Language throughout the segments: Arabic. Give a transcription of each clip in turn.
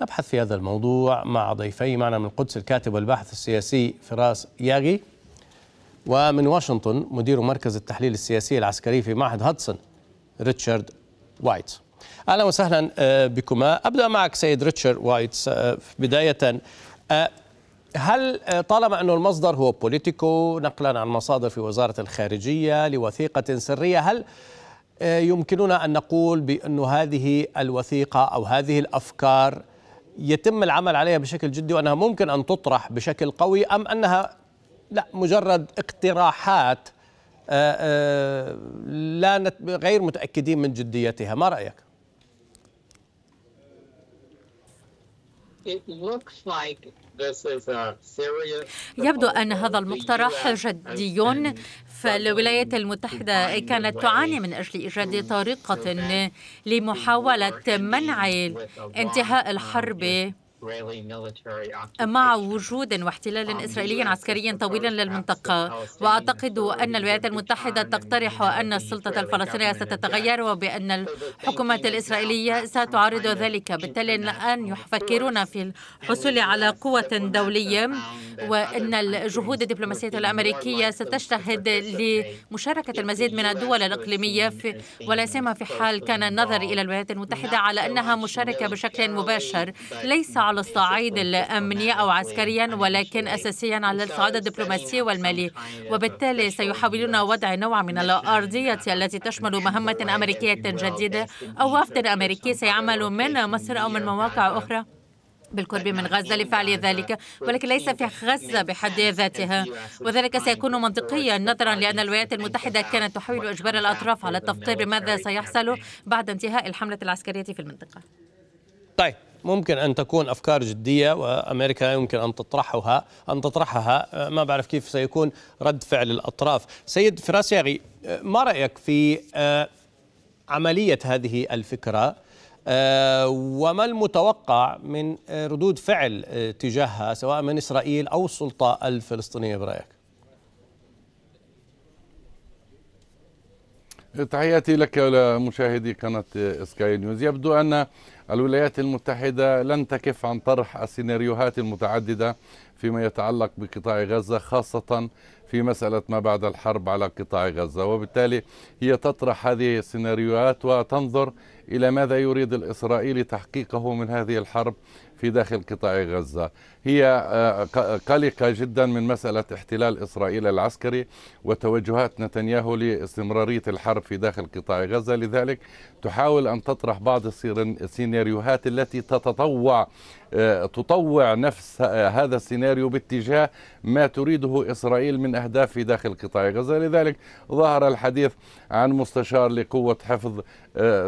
نبحث في هذا الموضوع مع ضيفي معنا من القدس الكاتب والباحث السياسي فراس ياغي ومن واشنطن مدير مركز التحليل السياسي العسكري في معهد هدسون ريتشارد وايت اهلا وسهلا آه، بكما ابدا معك سيد ريتشارد وايت آه، بدايه آه، هل طالما أن المصدر هو بوليتيكو نقلا عن مصادر في وزارة الخارجية لوثيقة سرية هل يمكننا أن نقول بأن هذه الوثيقة أو هذه الأفكار يتم العمل عليها بشكل جدي وانها ممكن ان تطرح بشكل قوي ام انها لا مجرد اقتراحات آه، آه، لا غير متاكدين من جديتها ما رايك يبدو أن هذا المقترح جدي فالولايات المتحدة كانت تعاني من أجل إيجاد طريقة لمحاولة منع انتهاء الحرب مع وجود واحتلال إسرائيلي عسكري طويلا للمنطقة وأعتقد أن الولايات المتحدة تقترح أن السلطة الفلسطينية ستتغير وبأن الحكومة الإسرائيلية ستعارض ذلك بالتالي الآن يفكرون في الحصول على قوة دولية وأن الجهود الدبلوماسية الأمريكية ستجتهد لمشاركة المزيد من الدول الإقليمية في ولا سيما في حال كان النظر إلى الولايات المتحدة على أنها مشاركة بشكل مباشر ليس على على الصعيد الأمني أو عسكريا ولكن أساسيا على الصعيد الدبلوماسي والمالي وبالتالي سيحاولون وضع نوع من الأرضية التي تشمل مهمة أمريكية جديدة أو وفد أمريكي سيعمل من مصر أو من مواقع أخرى بالقرب من غزة لفعل ذلك ولكن ليس في غزة بحد ذاتها وذلك سيكون منطقيا نظرا لأن الولايات المتحدة كانت تحاول إجبار الأطراف على التفكير بماذا سيحصل بعد انتهاء الحملة العسكرية في المنطقة طيب ممكن أن تكون أفكار جدية وأمريكا يمكن أن تطرحها أن تطرحها ما بعرف كيف سيكون رد فعل الأطراف سيد فراس ياغي ما رأيك في آه، عملية هذه الفكرة آه، وما المتوقع من آه، ردود فعل تجاهها سواء من إسرائيل أو السلطة الفلسطينية برأيك تحياتي لك مشاهدي قناة سكاي نيوز يبدو أن الولايات المتحدة لن تكف عن طرح السيناريوهات المتعددة فيما يتعلق بقطاع غزة خاصة في مسألة ما بعد الحرب على قطاع غزة وبالتالي هي تطرح هذه السيناريوهات وتنظر إلى ماذا يريد الإسرائيلي تحقيقه من هذه الحرب في داخل قطاع غزة هي آه، قلقة جدا من مسألة احتلال إسرائيل العسكري وتوجهات نتنياهو لاستمرارية الحرب في داخل قطاع غزة لذلك تحاول أن تطرح بعض السيناريوهات التي تتطوع آه، تطوع نفس آه، هذا السيناريو باتجاه ما تريده إسرائيل من أهداف في داخل قطاع غزة لذلك ظهر الحديث عن مستشار لقوة حفظ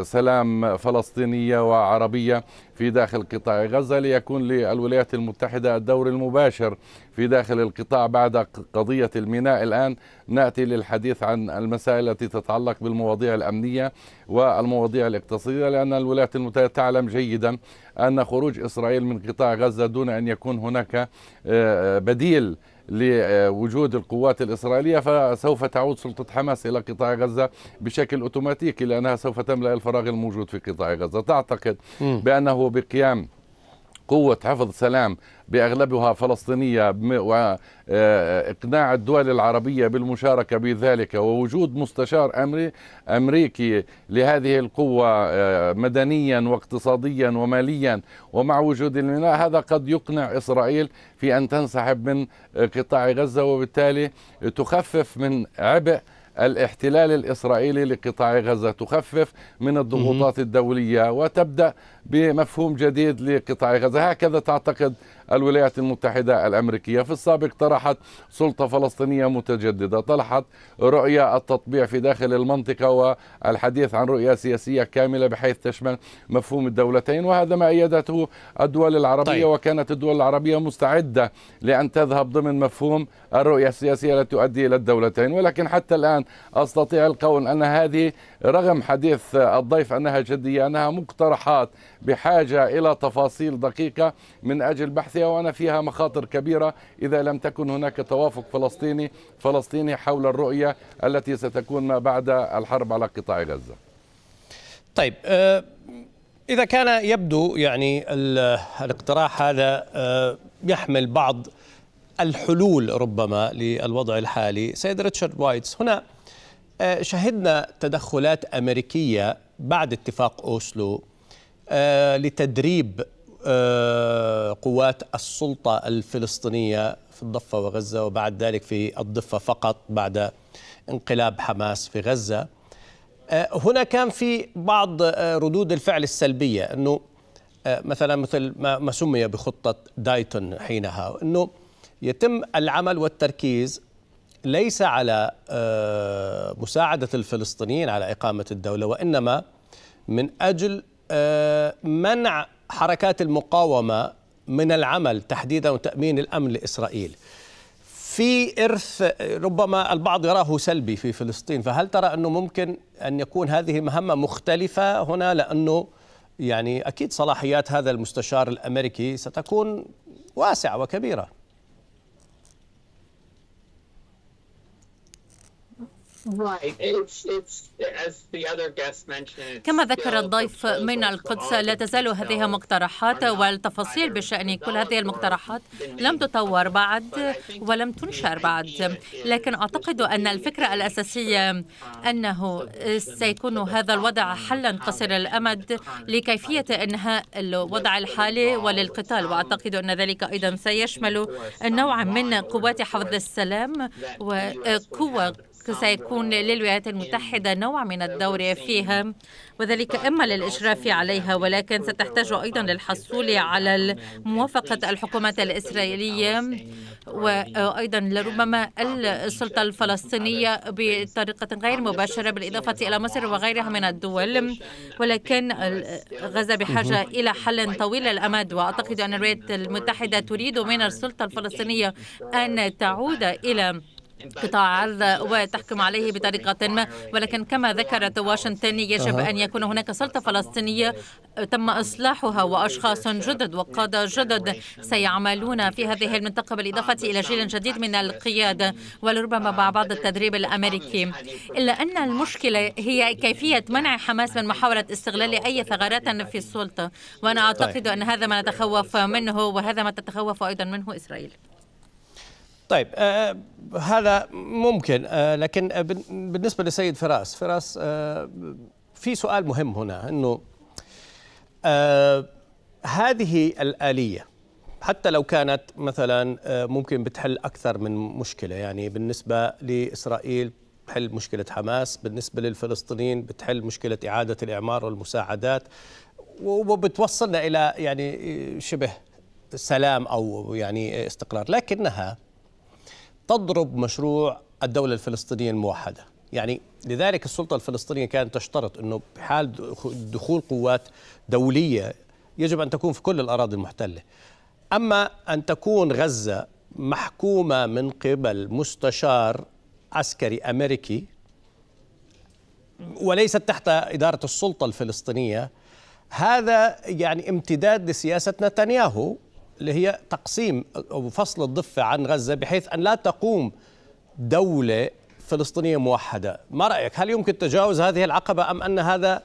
سلام فلسطينية وعربية في داخل قطاع غزة ليكون للولايات المتحدة الدور المباشر في داخل القطاع بعد قضية الميناء الآن نأتي للحديث عن المسائل التي تتعلق بالمواضيع الأمنية والمواضيع الاقتصادية لأن الولايات المتحدة تعلم جيدا أن خروج إسرائيل من قطاع غزة دون أن يكون هناك آه، بديل لوجود القوات الإسرائيلية فسوف تعود سلطة حماس إلى قطاع غزة بشكل أوتوماتيكي لأنها سوف تملأ الفراغ الموجود في قطاع غزة تعتقد بأنه بقيام قوة حفظ سلام باغلبها فلسطينيه واقناع آه، آه، الدول العربيه بالمشاركه بذلك ووجود مستشار امريكي لهذه القوه آه، مدنيا واقتصاديا وماليا ومع وجود الميناء هذا قد يقنع اسرائيل في ان تنسحب من قطاع غزه وبالتالي تخفف من عبء الاحتلال الاسرائيلي لقطاع غزه تخفف من الضغوطات الدوليه وتبدا بمفهوم جديد لقطاع غزه هكذا تعتقد الولايات المتحدة الأمريكية في السابق طرحت سلطة فلسطينية متجددة طرحت رؤية التطبيع في داخل المنطقة والحديث عن رؤية سياسية كاملة بحيث تشمل مفهوم الدولتين وهذا ما أيدته الدول العربية طيب. وكانت الدول العربية مستعدة لأن تذهب ضمن مفهوم الرؤية السياسية التي تؤدي إلى الدولتين ولكن حتى الآن أستطيع القول أن هذه رغم حديث الضيف أنها جدية أنها مقترحات بحاجة إلى تفاصيل دقيقة من أجل بحثها وأنا فيها مخاطر كبيرة إذا لم تكن هناك توافق فلسطيني فلسطيني حول الرؤية التي ستكون ما بعد الحرب على قطاع غزة طيب آه، إذا كان يبدو يعني الاقتراح هذا آه، يحمل بعض الحلول ربما للوضع الحالي سيد ريتشارد وايتس هنا آه، شهدنا تدخلات أمريكية بعد اتفاق أوسلو آه، لتدريب آه، قوات السلطة الفلسطينية في الضفة وغزة وبعد ذلك في الضفة فقط بعد انقلاب حماس في غزة هنا كان في بعض ردود الفعل السلبية أنه مثلا مثل ما سمي بخطة دايتون حينها أنه يتم العمل والتركيز ليس على آه، مساعدة الفلسطينيين على إقامة الدولة وإنما من أجل آه، منع حركات المقاومة من العمل تحديدا وتأمين الأمن لإسرائيل في إرث ربما البعض يراه سلبي في فلسطين فهل ترى أنه ممكن أن يكون هذه المهمة مختلفة هنا لأنه يعني أكيد صلاحيات هذا المستشار الأمريكي ستكون واسعة وكبيرة كما ذكر الضيف من القدس لا تزال هذه مقترحات والتفاصيل بشأن كل هذه المقترحات لم تطور بعد ولم تنشر بعد لكن أعتقد أن الفكرة الأساسية أنه سيكون هذا الوضع حلا قصير الأمد لكيفية إنهاء الوضع الحالي وللقتال وأعتقد أن ذلك أيضا سيشمل نوع من قوات حفظ السلام وقوة سيكون للولايات المتحدة نوع من الدور فيها وذلك إما للإشراف عليها ولكن ستحتاج أيضا للحصول على موافقة الحكومة الإسرائيلية وأيضا لربما السلطة الفلسطينية بطريقة غير مباشرة بالإضافة إلى مصر وغيرها من الدول ولكن غزة بحاجة إلى حل طويل الأمد وأعتقد أن الولايات المتحدة تريد من السلطة الفلسطينية أن تعود إلى قطاع غزة وتحكم عليه بطريقة ما ولكن كما ذكرت واشنطن يجب أن يكون هناك سلطة فلسطينية تم إصلاحها وأشخاص جدد وقادة جدد سيعملون في هذه المنطقة بالإضافة إلى جيل جديد من القيادة ولربما مع بعض التدريب الأمريكي إلا أن المشكلة هي كيفية منع حماس من محاولة استغلال أي ثغرات في السلطة وأنا طيب. أعتقد أن هذا ما نتخوف منه وهذا ما تتخوف أيضا منه إسرائيل طيب آه،, آه هذا ممكن آه لكن آه، بالنسبه لسيد فراس فراس آه في سؤال مهم هنا انه آه هذه الاليه حتى لو كانت مثلا آه، ممكن بتحل اكثر من مشكله يعني بالنسبه لاسرائيل بتحل مشكله حماس بالنسبه للفلسطينيين بتحل مشكله اعاده الاعمار والمساعدات وبتوصلنا الى يعني شبه سلام او يعني استقرار لكنها تضرب مشروع الدولة الفلسطينية الموحدة يعني لذلك السلطة الفلسطينية كانت تشترط أنه بحال دخول قوات دولية يجب أن تكون في كل الأراضي المحتلة أما أن تكون غزة محكومة من قبل مستشار عسكري أمريكي وليست تحت إدارة السلطة الفلسطينية هذا يعني امتداد لسياسة نتنياهو اللي هي تقسيم أو فصل الضفة عن غزة بحيث أن لا تقوم دولة فلسطينية موحدة ما رأيك هل يمكن تجاوز هذه العقبة أم أن هذا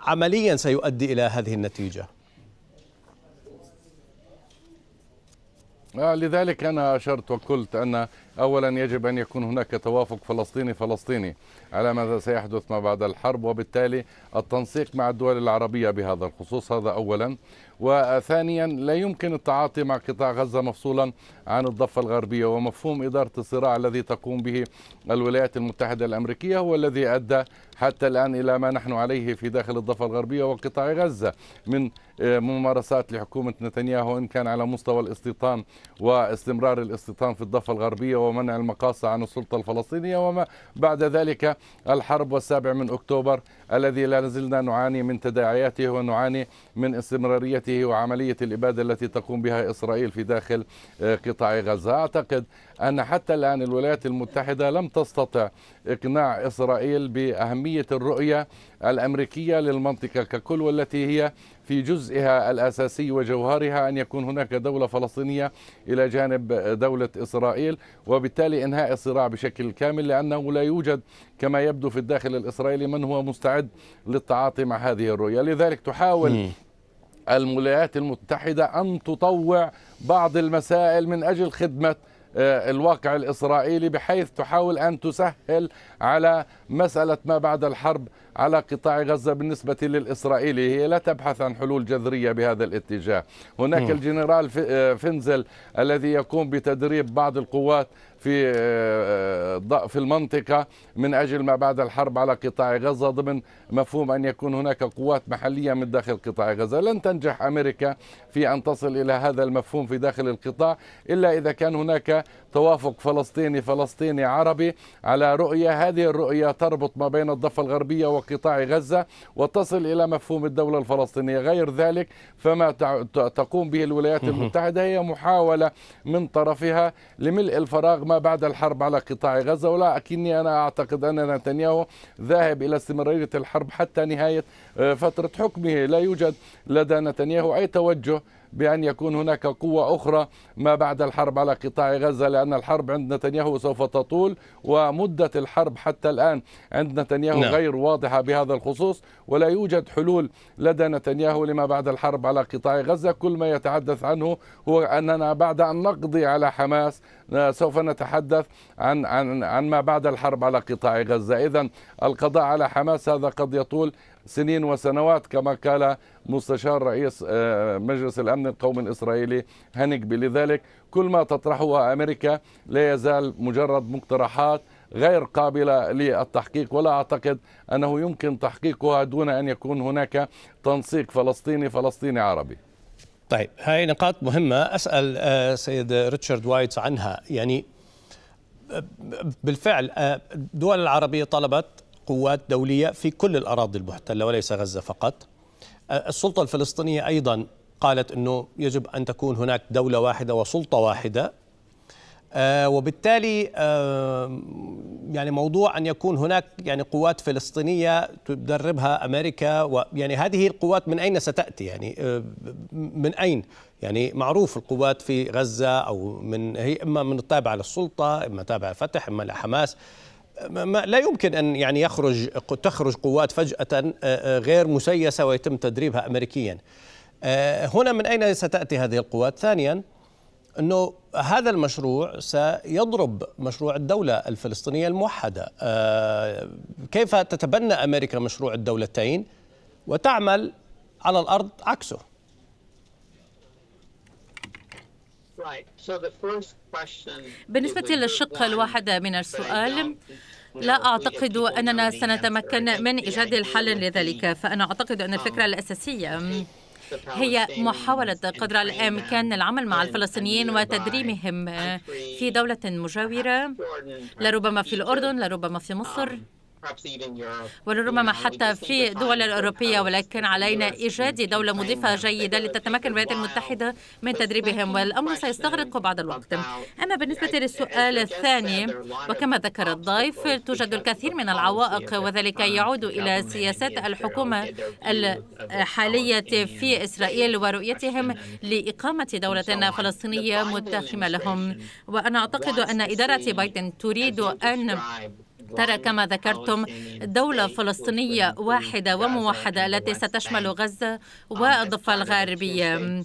عمليا سيؤدي إلى هذه النتيجة آه، لذلك أنا أشرت وقلت أن أولا يجب أن يكون هناك توافق فلسطيني فلسطيني على ماذا سيحدث ما بعد الحرب وبالتالي التنسيق مع الدول العربية بهذا الخصوص هذا أولا وثانيا لا يمكن التعاطي مع قطاع غزة مفصولا عن الضفة الغربية ومفهوم إدارة الصراع الذي تقوم به الولايات المتحدة الأمريكية هو الذي أدى حتى الآن إلى ما نحن عليه في داخل الضفة الغربية وقطاع غزة من آه، ممارسات لحكومة نتنياهو إن كان على مستوى الاستيطان واستمرار الاستيطان في الضفة الغربية ومنع المقاصة عن السلطة الفلسطينية وما بعد ذلك الحرب والسابع من أكتوبر الذي لا نزلنا نعاني من تداعياته ونعاني من استمراريته وتهديده وعملية الإبادة التي تقوم بها إسرائيل في داخل آه، قطاع غزة أعتقد أن حتى الآن الولايات المتحدة لم تستطع إقناع إسرائيل بأهمية الرؤية الأمريكية للمنطقة ككل والتي هي في جزئها الأساسي وجوهرها أن يكون هناك دولة فلسطينية إلى جانب دولة إسرائيل وبالتالي إنهاء الصراع بشكل كامل لأنه لا يوجد كما يبدو في الداخل الإسرائيلي من هو مستعد للتعاطي مع هذه الرؤية لذلك تحاول الولايات المتحدة أن تطوع بعض المسائل من أجل خدمة آه، الواقع الإسرائيلي بحيث تحاول أن تسهل على مسألة ما بعد الحرب على قطاع غزة بالنسبة للإسرائيلي هي لا تبحث عن حلول جذرية بهذا الاتجاه هناك م. الجنرال فنزل آه، الذي يقوم بتدريب بعض القوات في آه، آه، في المنطقة من أجل ما بعد الحرب على قطاع غزة ضمن مفهوم أن يكون هناك قوات محلية من داخل قطاع غزة لن تنجح أمريكا في أن تصل إلى هذا المفهوم في داخل القطاع إلا إذا كان هناك توافق فلسطيني فلسطيني عربي على رؤية هذه الرؤية تربط ما بين الضفة الغربية وقطاع قطاع غزة وتصل إلى مفهوم الدولة الفلسطينية غير ذلك فما تقوم به الولايات المتحدة هي محاولة من طرفها لملء الفراغ ما بعد الحرب على قطاع غزة ولكني أنا أعتقد أن نتنياهو ذاهب إلى استمرارية الحرب حتى نهاية فترة حكمه لا يوجد لدى نتنياهو أي توجه بأن يكون هناك قوة أخرى ما بعد الحرب على قطاع غزة لأن الحرب عند نتنياهو سوف تطول ومدة الحرب حتى الآن عند نتنياهو نعم. غير واضحة بهذا الخصوص ولا يوجد حلول لدى نتنياهو لما بعد الحرب على قطاع غزة كل ما يتحدث عنه هو أننا بعد أن نقضي على حماس آه، سوف نتحدث عن عن عن ما بعد الحرب على قطاع غزة إذا القضاء على حماس هذا قد يطول سنين وسنوات كما قال مستشار رئيس آه، مجلس الأمن القومي الإسرائيلي هنيجبي لذلك كل ما تطرحه أمريكا لا يزال مجرد مقترحات غير قابلة للتحقيق ولا أعتقد أنه يمكن تحقيقها دون أن يكون هناك تنسيق فلسطيني فلسطيني عربي طيب هاي نقاط مهمة أسأل آه، سيد ريتشارد وايتس عنها يعني آه، بالفعل الدول العربية طلبت قوات دولية في كل الأراضي المحتلة وليس غزة فقط السلطة الفلسطينية أيضا قالت أنه يجب أن تكون هناك دولة واحدة وسلطة واحدة وبالتالي يعني موضوع أن يكون هناك يعني قوات فلسطينية تدربها أمريكا ويعني هذه القوات من أين ستأتي يعني من أين يعني معروف القوات في غزة أو من هي إما من التابعة للسلطة إما تابعة فتح إما لحماس ما لا يمكن ان يعني يخرج تخرج قوات فجاه آه، آه، غير مسيسه ويتم تدريبها امريكيا. آه، هنا من اين ستاتي هذه القوات؟ ثانيا انه هذا المشروع سيضرب مشروع الدوله الفلسطينيه الموحده. كيف تتبنى امريكا مشروع الدولتين وتعمل على الارض عكسه؟ بالنسبة للشق الواحد من السؤال لا أعتقد أننا سنتمكن من إيجاد الحل لذلك فأنا أعتقد أن الفكرة um, الأساسية هي محاولة قدر الإمكان العمل مع الفلسطينيين وتدريمهم في دولة مجاورة لربما في الأردن لربما في مصر um, ولربما حتى في دول الأوروبية ولكن علينا إيجاد دولة مضيفة جيدة لتتمكن الولايات المتحدة من تدريبهم والأمر سيستغرق بعض الوقت أما بالنسبة للسؤال الثاني وكما ذكر الضيف توجد الكثير من العوائق وذلك يعود إلى سياسات الحكومة الحالية في إسرائيل ورؤيتهم لإقامة دولة فلسطينية متخمة لهم وأنا أعتقد أن إدارة بايدن تريد أن ترى كما ذكرتم دولة فلسطينية واحدة وموحدة التي ستشمل غزة والضفة الغربية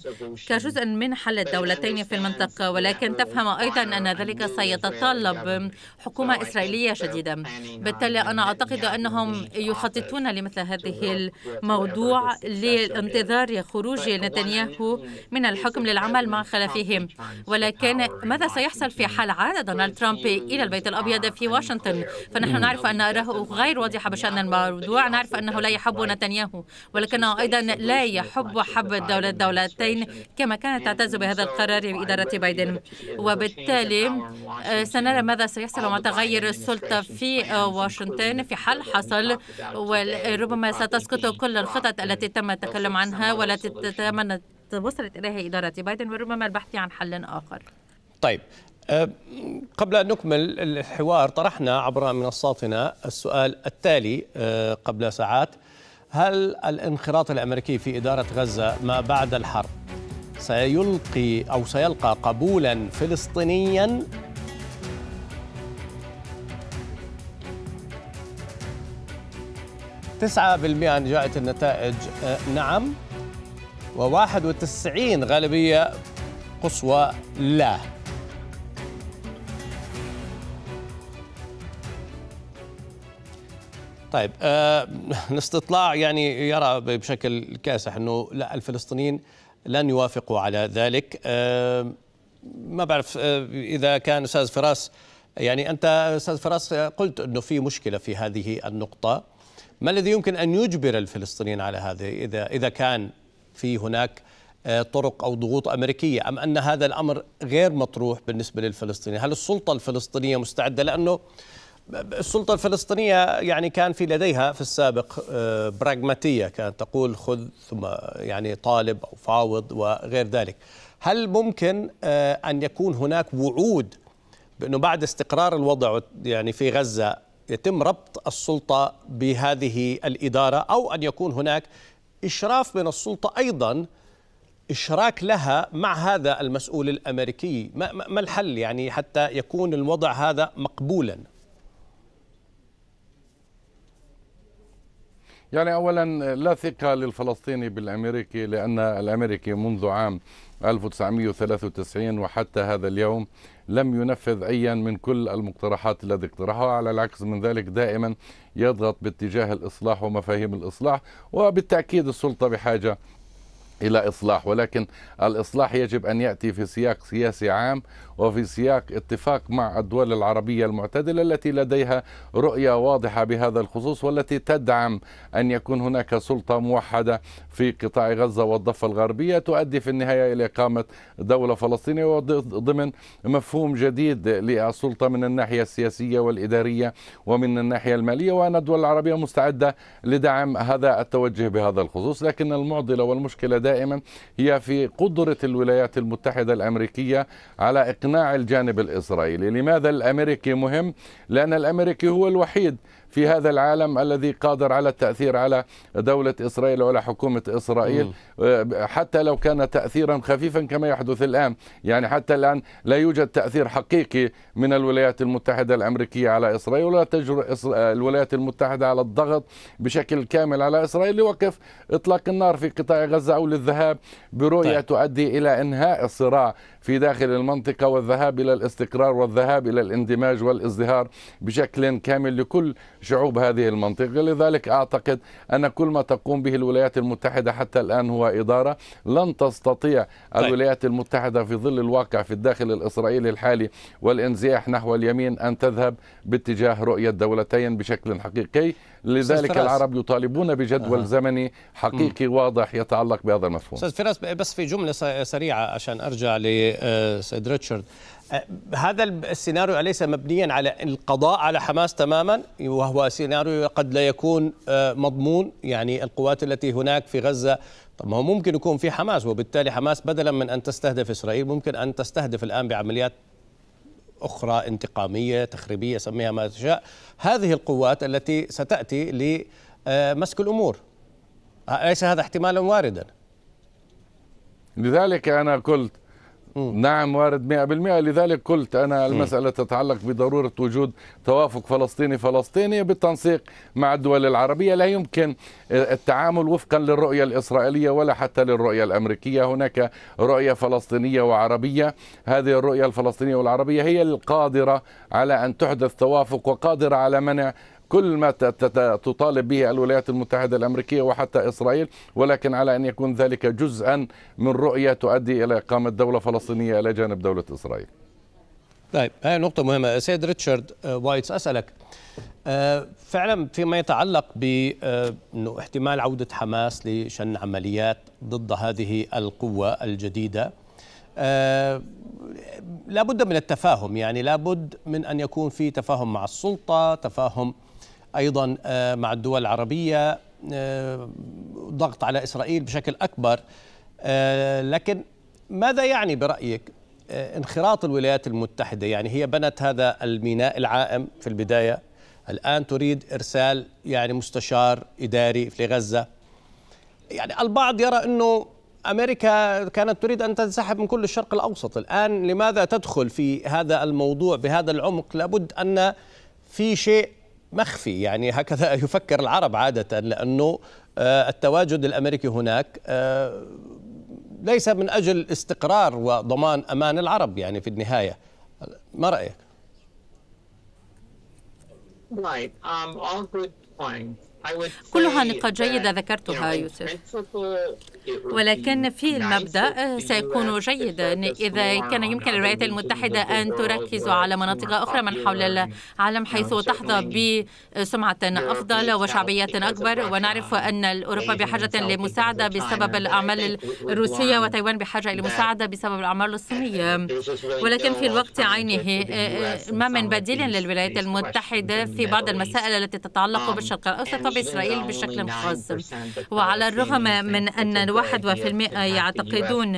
كجزء من حل الدولتين في المنطقة ولكن تفهم أيضا أن ذلك سيتطلب حكومة إسرائيلية شديدة بالتالي أنا أعتقد أنهم يخططون لمثل هذه الموضوع لانتظار خروج نتنياهو من الحكم للعمل مع خلفهم ولكن ماذا سيحصل في حال عاد دونالد ترامب إلى البيت الأبيض في واشنطن فنحن نعرف أن آراءه غير واضحة بشأن الموضوع نعرف أنه لا يحب نتنياهو ولكنه أيضا لا يحب حب الدولة الدولتين كما كانت تعتز بهذا القرار إدارة بايدن وبالتالي آه، سنرى ماذا سيحصل مع تغير السلطة في آه، واشنطن في حال حصل وربما ستسقط كل الخطط التي تم التكلم عنها والتي تمنت وصلت إليها إدارة بايدن وربما البحث عن حل آخر طيب قبل أن نكمل الحوار طرحنا عبر منصاتنا السؤال التالي آه، قبل ساعات هل الانخراط الأمريكي في إدارة غزة ما بعد الحرب سيلقي أو سيلقى قبولا فلسطينيا تسعة بالمئة جاءت النتائج آه، نعم وواحد وتسعين غالبية قصوى لا طيب آه، الاستطلاع يعني يرى بشكل كاسح انه لا الفلسطينيين لن يوافقوا على ذلك آه ما بعرف آه اذا كان استاذ فراس يعني انت استاذ فراس آه، قلت انه في مشكله في هذه النقطه ما الذي يمكن ان يجبر الفلسطينيين على هذا اذا اذا كان في هناك آه، طرق او ضغوط امريكيه ام ان هذا الامر غير مطروح بالنسبه للفلسطينيين هل السلطه الفلسطينيه مستعده لانه السلطة الفلسطينية يعني كان في لديها في السابق آه، براغماتية كانت تقول خذ ثم يعني طالب أو فاوض وغير ذلك هل ممكن آه، أن يكون هناك وعود بأنه بعد استقرار الوضع يعني في غزة يتم ربط السلطة بهذه الإدارة أو أن يكون هناك إشراف من السلطة أيضا إشراك لها مع هذا المسؤول الأمريكي ما الحل يعني حتى يكون الوضع هذا مقبولاً يعني أولا لا ثقة للفلسطيني بالأمريكي لأن الأمريكي منذ عام 1993 وحتى هذا اليوم لم ينفذ أيا من كل المقترحات الذي اقترحها على العكس من ذلك دائما يضغط باتجاه الإصلاح ومفاهيم الإصلاح وبالتأكيد السلطة بحاجة الى اصلاح ولكن الاصلاح يجب ان ياتي في سياق سياسي عام وفي سياق اتفاق مع الدول العربيه المعتدله التي لديها رؤيه واضحه بهذا الخصوص والتي تدعم ان يكون هناك سلطه موحده في قطاع غزه والضفه الغربيه تؤدي في النهايه الى اقامه دوله فلسطينيه وضمن مفهوم جديد للسلطه من الناحيه السياسيه والاداريه ومن الناحيه الماليه وان الدول العربيه مستعده لدعم هذا التوجه بهذا الخصوص لكن المعضله والمشكله دائما هي في قدرة الولايات المتحدة الأمريكية على إقناع الجانب الإسرائيلي لماذا الأمريكي مهم؟ لأن الأمريكي هو الوحيد في هذا العالم الذي قادر على التأثير على دولة إسرائيل وعلى حكومة إسرائيل م. آه، حتى لو كان تأثيرا خفيفا كما يحدث الآن يعني حتى الآن لا يوجد تأثير حقيقي من الولايات المتحدة الأمريكية على إسرائيل ولا تجر آه، الولايات المتحدة على الضغط بشكل كامل على إسرائيل لوقف إطلاق النار في قطاع غزة أو للذهاب برؤية طيب. تؤدي إلى إنهاء الصراع في داخل المنطقة والذهاب إلى الاستقرار والذهاب إلى الاندماج والازدهار بشكل كامل لكل شعوب هذه المنطقة لذلك أعتقد أن كل ما تقوم به الولايات المتحدة حتى الآن هو إدارة لن تستطيع طيب. الولايات المتحدة في ظل الواقع في الداخل الإسرائيلي الحالي والانزياح نحو اليمين أن تذهب باتجاه رؤية دولتين بشكل حقيقي لذلك العرب يطالبون بجدول آه. زمني حقيقي م. واضح يتعلق بهذا المفهوم استاذ فراس بس في جمله سريعه عشان ارجع لسيد آه، ريتشارد آه، هذا السيناريو أليس مبنيا على القضاء على حماس تماما وهو سيناريو قد لا يكون آه، مضمون يعني القوات التي هناك في غزة طب ما هو ممكن يكون في حماس وبالتالي حماس بدلا من أن تستهدف إسرائيل ممكن أن تستهدف الآن بعمليات أخرى انتقامية تخريبية سميها ما تشاء هذه القوات التي ستأتي لمسك الأمور أليس هذا احتمالا واردا لذلك أنا قلت نعم وارد 100% لذلك قلت أنا المسألة م. تتعلق بضرورة وجود توافق فلسطيني فلسطيني بالتنسيق مع الدول العربية لا يمكن التعامل وفقا للرؤية الإسرائيلية ولا حتى للرؤية الأمريكية هناك رؤية فلسطينية وعربية هذه الرؤية الفلسطينية والعربية هي القادرة على أن تحدث توافق وقادرة على منع كل ما تطالب به الولايات المتحدة الأمريكية وحتى إسرائيل ولكن على أن يكون ذلك جزءا من رؤية تؤدي إلى إقامة دولة فلسطينية إلى جانب دولة إسرائيل طيب هذه نقطة مهمة سيد ريتشارد آه، وايتس أسألك آه، فعلا فيما يتعلق بأنه آه، احتمال عودة حماس لشن عمليات ضد هذه القوة الجديدة لا لابد من التفاهم يعني لابد من أن يكون في تفاهم مع السلطة تفاهم أيضا آه، مع الدول العربية آه، ضغط على إسرائيل بشكل أكبر آه، لكن ماذا يعني برأيك انخراط الولايات المتحدة يعني هي بنت هذا الميناء العائم في البداية الآن تريد إرسال يعني مستشار إداري في غزة يعني البعض يرى أنه أمريكا كانت تريد أن تنسحب من كل الشرق الأوسط الآن لماذا تدخل في هذا الموضوع بهذا العمق لابد أن في شيء مخفي يعني هكذا يفكر العرب عادة لأنه آه، التواجد الأمريكي هناك آه، ليس من أجل استقرار وضمان أمان العرب يعني في النهاية ما رأيك؟ um, كلها نقاط جيدة ذكرتها يوسف ولكن في المبدأ سيكون جيدا إذا كان يمكن للولايات المتحدة أن تركز على مناطق أخرى من حول العالم حيث تحظى بسمعة أفضل وشعبية أكبر ونعرف أن أوروبا بحاجة لمساعدة بسبب الأعمال الروسية وتايوان بحاجة إلى مساعدة بسبب الأعمال الصينية ولكن في الوقت عينه ما من بديل للولايات المتحدة في بعض المسائل التي تتعلق بالشرق الأوسط وبإسرائيل بشكل خاص وعلى الرغم من أن 1% يعتقدون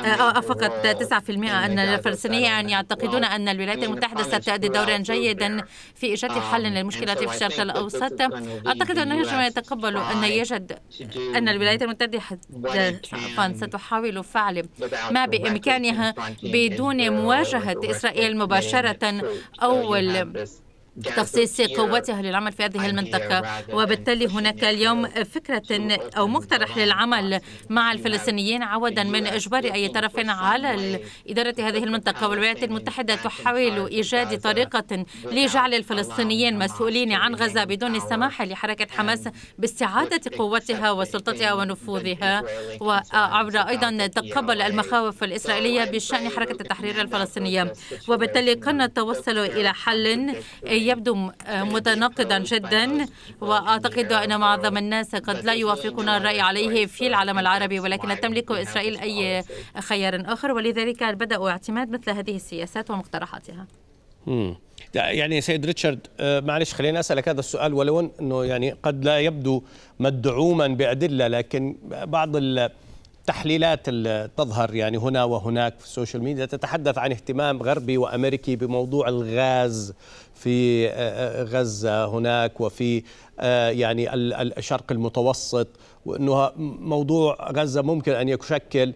آه، آه، آه، فقط 9% أن الفلسطينيين يعني يعتقدون أن الولايات المتحدة ستأدي دورا جيدا في إيجاد حل للمشكلة في الشرق الأوسط أعتقد أنه أن يتقبل أن يجد أن الولايات المتحدة ستحاول فعل ما بإمكانها بدون مواجهة إسرائيل مباشرة أو تخصيص قوتها للعمل في هذه المنطقة وبالتالي هناك اليوم فكرة أو مقترح للعمل مع الفلسطينيين عودا من إجبار أي طرف على إدارة هذه المنطقة والولايات المتحدة تحاول إيجاد طريقة لجعل الفلسطينيين مسؤولين عن غزة بدون السماح لحركة حماس باستعادة قوتها وسلطتها ونفوذها وعبر أيضا تقبل المخاوف الإسرائيلية بشأن حركة التحرير الفلسطينية وبالتالي قلنا نتوصل إلى حل يبدو آه، متناقضا جدا واعتقد ان معظم الناس قد لا يوافقون الراي عليه في العالم العربي ولكن لا تملك اسرائيل اي خيار اخر ولذلك بداوا اعتماد مثل هذه السياسات ومقترحاتها. يعني سيد ريتشارد آه، معلش خليني اسالك هذا السؤال ولو انه يعني قد لا يبدو مدعوما بادله لكن بعض التحليلات تظهر يعني هنا وهناك في السوشيال ميديا تتحدث عن اهتمام غربي وامريكي بموضوع الغاز في آه، آه، غزة هناك وفي آه، يعني الشرق المتوسط وأنه موضوع غزة ممكن أن يشكل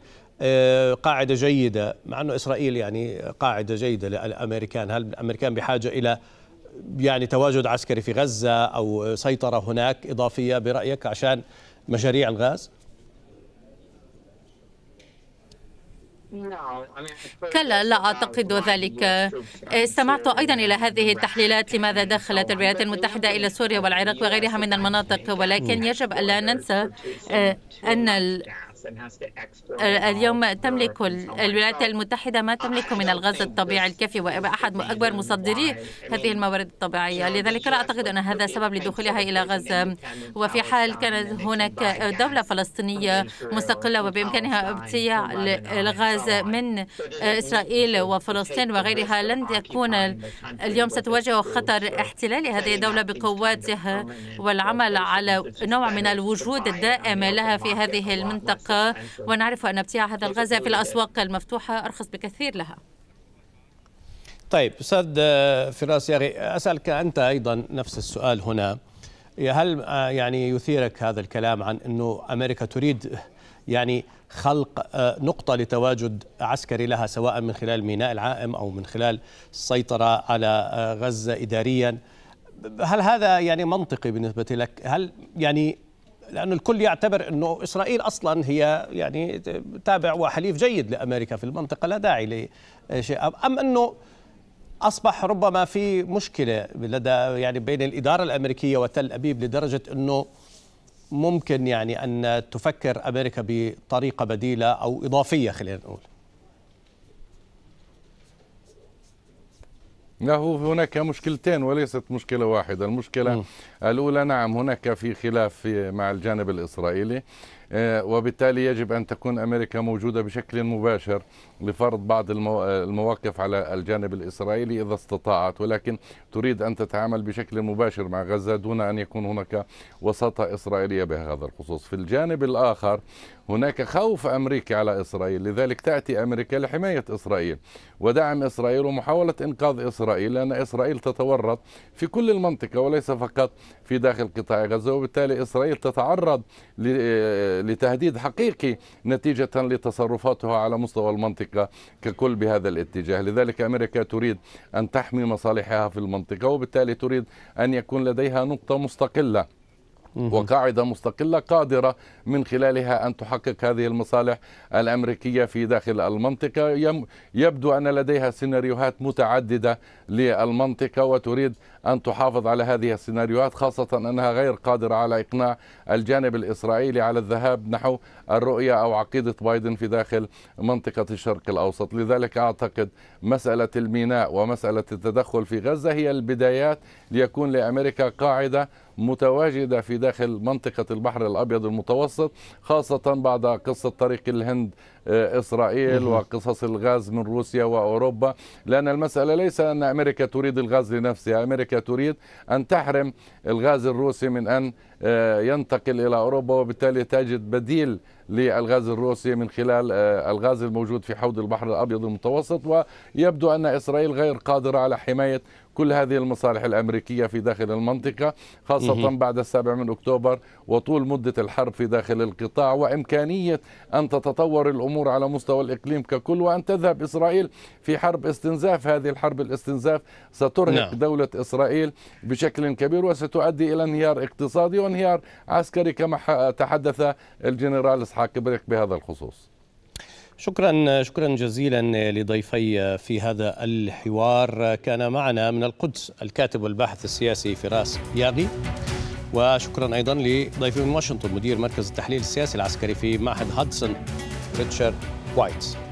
قاعدة جيدة مع أنه إسرائيل يعني قاعدة جيدة للأمريكان هل الأمريكان بحاجة إلى يعني تواجد عسكري في غزة أو سيطرة هناك إضافية برأيك عشان مشاريع الغاز؟ نعم، كلا لا أعتقد نعم، ذلك استمعت نعم، أيضا إلى هذه التحليلات لماذا دخلت الولايات المتحدة إلى سوريا والعراق وغيرها من المناطق ولكن يجب ألا ننسى آه، أن اليوم تملك الولايات المتحدة ما تملك من الغاز الطبيعي الكافي وأحد أكبر مصدري هذه الموارد الطبيعية لذلك لا أعتقد أن هذا سبب لدخولها إلى غزة وفي حال كانت هناك دولة فلسطينية مستقلة وبإمكانها ابتياع الغاز من إسرائيل وفلسطين وغيرها لن يكون اليوم ستواجه خطر احتلال هذه الدولة بقواتها والعمل على نوع من الوجود الدائم لها في هذه المنطقة ونعرف أن بتيع هذا الغاز في الأسواق المفتوحة أرخص بكثير لها طيب أستاذ آه، فراس ياغي أسألك أنت أيضا نفس السؤال هنا هل آه، يعني يثيرك هذا الكلام عن أنه أمريكا تريد يعني خلق آه، نقطة لتواجد عسكري لها سواء من خلال ميناء العائم أو من خلال السيطرة على غزة إداريا هل هذا يعني منطقي بالنسبة لك هل يعني لأن الكل يعتبر أنه إسرائيل أصلا هي يعني تابع وحليف جيد لأمريكا في المنطقة لا داعي لشيء أم أنه أصبح ربما في مشكلة لدى يعني بين الإدارة الأمريكية وتل أبيب لدرجة أنه ممكن يعني أن تفكر أمريكا بطريقة بديلة أو إضافية خلينا نقول له هناك مشكلتين وليست مشكلة واحدة المشكلة م. الأولى نعم هناك في خلاف مع الجانب الإسرائيلي آه، وبالتالي يجب أن تكون أمريكا موجودة بشكل مباشر لفرض بعض المواقف على الجانب الإسرائيلي إذا استطاعت ولكن تريد أن تتعامل بشكل مباشر مع غزة دون أن يكون هناك وساطة إسرائيلية بهذا الخصوص في الجانب الآخر هناك خوف أمريكي على إسرائيل لذلك تأتي أمريكا لحماية إسرائيل ودعم إسرائيل ومحاولة إنقاذ إسرائيل لأن إسرائيل تتورط في كل المنطقة وليس فقط في داخل قطاع غزة وبالتالي إسرائيل تتعرض ل لتهديد حقيقي نتيجة لتصرفاتها على مستوى المنطقة ككل بهذا الاتجاه لذلك أمريكا تريد أن تحمي مصالحها في المنطقة وبالتالي تريد أن يكون لديها نقطة مستقلة وقاعده مستقله قادره من خلالها ان تحقق هذه المصالح الامريكيه في داخل المنطقه يبدو ان لديها سيناريوهات متعدده للمنطقه وتريد أن تحافظ على هذه السيناريوهات خاصة أنها غير قادرة على إقناع الجانب الإسرائيلي على الذهاب نحو الرؤية أو عقيدة بايدن في داخل منطقة الشرق الأوسط لذلك أعتقد مسألة الميناء ومسألة التدخل في غزة هي البدايات ليكون لأمريكا قاعدة متواجدة في داخل منطقة البحر الأبيض المتوسط خاصة بعد قصة طريق الهند آه، إسرائيل وقصص الغاز من روسيا وأوروبا لأن المسألة ليس أن أمريكا تريد الغاز لنفسها أمريكا تريد أن تحرم الغاز الروسي من أن آه، ينتقل إلى أوروبا وبالتالي تجد بديل للغاز الروسي من خلال آه، الغاز الموجود في حوض البحر الأبيض المتوسط ويبدو أن إسرائيل غير قادرة على حماية كل هذه المصالح الأمريكية في داخل المنطقة خاصة بعد السابع من أكتوبر وطول مدة الحرب في داخل القطاع وإمكانية أن تتطور الأمور على مستوى الإقليم ككل وأن تذهب إسرائيل في حرب استنزاف هذه الحرب الاستنزاف سترهق نعم. دولة إسرائيل بشكل كبير وستؤدي إلى انهيار اقتصادي وانهيار عسكري كما تحدث الجنرال إسحاق بريك بهذا الخصوص شكرا شكرا جزيلا لضيفي في هذا الحوار كان معنا من القدس الكاتب والباحث السياسي فراس ياغي وشكرا ايضا لضيفي من واشنطن مدير مركز التحليل السياسي العسكري في معهد هادسون ريتشارد وايتس